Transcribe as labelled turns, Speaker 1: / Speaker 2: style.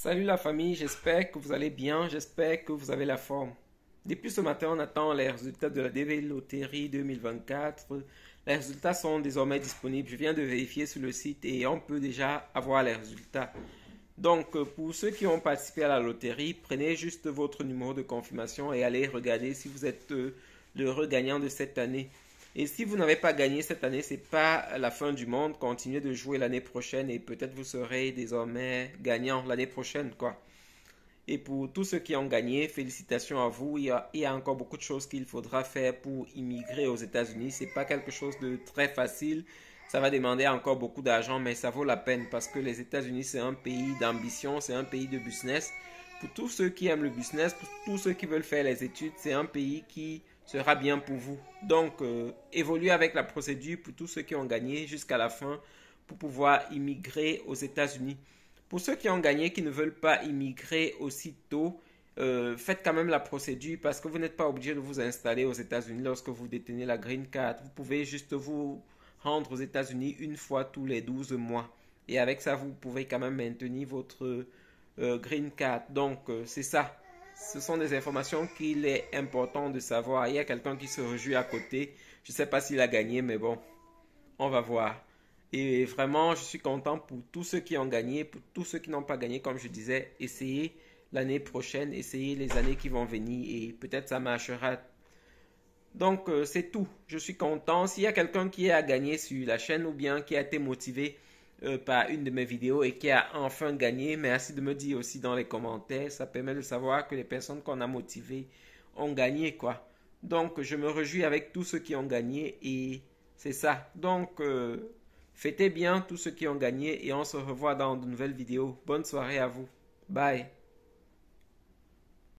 Speaker 1: Salut la famille, j'espère que vous allez bien, j'espère que vous avez la forme. Depuis ce matin, on attend les résultats de la DV Loterie 2024. Les résultats sont désormais disponibles. Je viens de vérifier sur le site et on peut déjà avoir les résultats. Donc, euh, pour ceux qui ont participé à la loterie, prenez juste votre numéro de confirmation et allez regarder si vous êtes euh, le regagnant de cette année. Et si vous n'avez pas gagné cette année, c'est pas la fin du monde. Continuez de jouer l'année prochaine et peut-être vous serez désormais gagnant l'année prochaine, quoi. Et pour tous ceux qui ont gagné, félicitations à vous. Il y a, encore beaucoup de choses qu'il faudra faire pour immigrer aux États-Unis. Ce n'est pas quelque chose de très facile. Ça va demander encore beaucoup d'argent, mais ça vaut la peine parce que les États-Unis, c'est un pays d'ambition, c'est un pays de business. Pour tous ceux qui aiment le business, pour tous ceux qui veulent faire les études, c'est un pays qui sera bien pour vous. Donc, euh, évoluer avec la procédure pour tous ceux qui ont gagné jusqu'à la fin pour pouvoir immigrer aux États-Unis. Pour ceux qui ont gagné, qui ne veulent pas immigrer aussitôt, euh, faites quand même la procédure parce que vous n'êtes pas obligé de vous installer aux États-Unis lorsque vous détenez la green card. Vous pouvez juste vous rendre aux États-Unis une fois tous les 12 mois. Et avec ça, vous pouvez quand même maintenir votre euh, green card. Donc, c'est ça ce sont des informations qu'il est important de savoir. Il y a quelqu'un qui se rejouit à côté. Je ne sais pas s'il a gagné, mais bon, on va voir. Et vraiment, je suis content pour tous ceux qui ont gagné, pour tous ceux qui n'ont pas gagné. Comme je disais, essayez l'année prochaine, essayez les années qui vont venir et peut-être ça marchera. Donc, euh, c'est tout. Je suis content. S'il y a quelqu'un qui a gagné sur la chaîne ou bien qui a été motivé, euh, par une de mes vidéos et qui a enfin gagné. Merci de me dire aussi dans les commentaires. Ça permet de savoir que les personnes qu'on a motivées ont gagné, quoi. Donc, je me réjouis avec tous ceux qui ont gagné et c'est ça. Donc, euh, fêtez bien tous ceux qui ont gagné et on se revoit dans de nouvelles vidéos. Bonne soirée à vous. Bye.